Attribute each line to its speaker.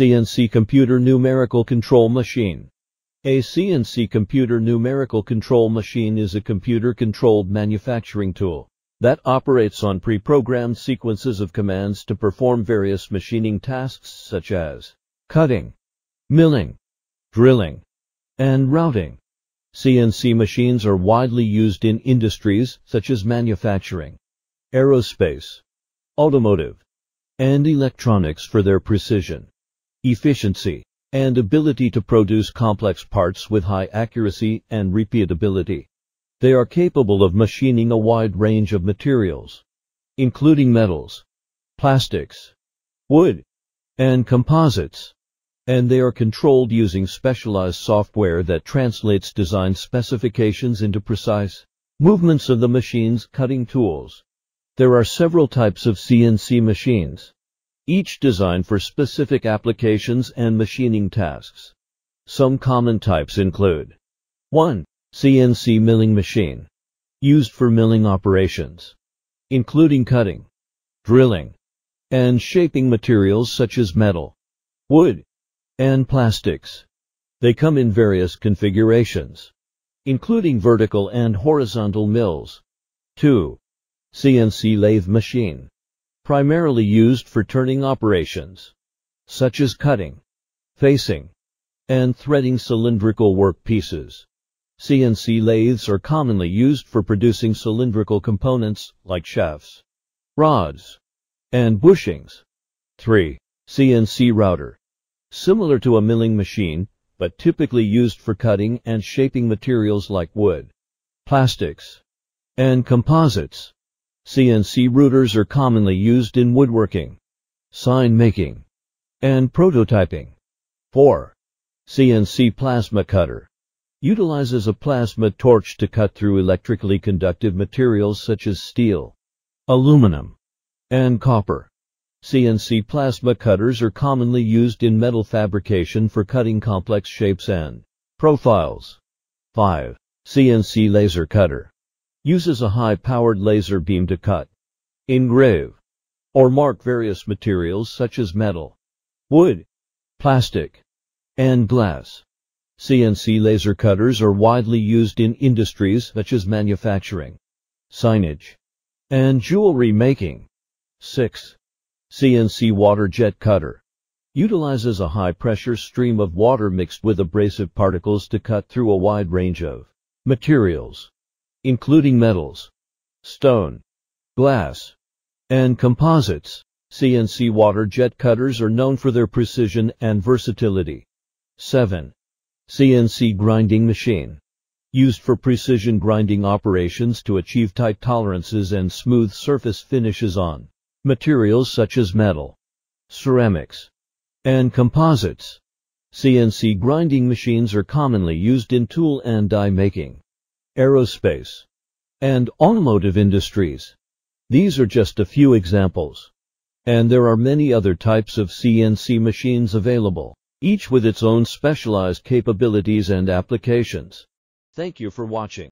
Speaker 1: CNC Computer Numerical Control Machine A CNC Computer Numerical Control Machine is a computer-controlled manufacturing tool that operates on pre-programmed sequences of commands to perform various machining tasks such as cutting, milling, drilling, and routing. CNC machines are widely used in industries such as manufacturing, aerospace, automotive, and electronics for their precision, efficiency, and ability to produce complex parts with high accuracy and repeatability. They are capable of machining a wide range of materials, including metals, plastics, wood, and composites, and they are controlled using specialized software that translates design specifications into precise movements of the machine's cutting tools. There are several types of CNC machines, each designed for specific applications and machining tasks. Some common types include 1. CNC milling machine, used for milling operations, including cutting, drilling, and shaping materials such as metal, wood, and plastics. They come in various configurations, including vertical and horizontal mills. 2. CNC lathe machine, primarily used for turning operations, such as cutting, facing, and threading cylindrical workpieces. CNC lathes are commonly used for producing cylindrical components like shafts, rods, and bushings. 3. CNC router. Similar to a milling machine, but typically used for cutting and shaping materials like wood, plastics, and composites. CNC routers are commonly used in woodworking, sign making, and prototyping. 4. CNC plasma cutter utilizes a plasma torch to cut through electrically conductive materials such as steel, aluminum, and copper. CNC plasma cutters are commonly used in metal fabrication for cutting complex shapes and profiles. 5. CNC laser cutter uses a high-powered laser beam to cut, engrave, or mark various materials such as metal, wood, plastic, and glass. CNC laser cutters are widely used in industries such as manufacturing, signage, and jewelry making. 6. CNC water jet cutter utilizes a high-pressure stream of water mixed with abrasive particles to cut through a wide range of materials including metals, stone, glass, and composites. CNC water jet cutters are known for their precision and versatility. 7. CNC grinding machine. Used for precision grinding operations to achieve tight tolerances and smooth surface finishes on materials such as metal, ceramics, and composites. CNC grinding machines are commonly used in tool and die making aerospace, and automotive industries. These are just a few examples. And there are many other types of CNC machines available, each with its own specialized capabilities and applications. Thank you for watching.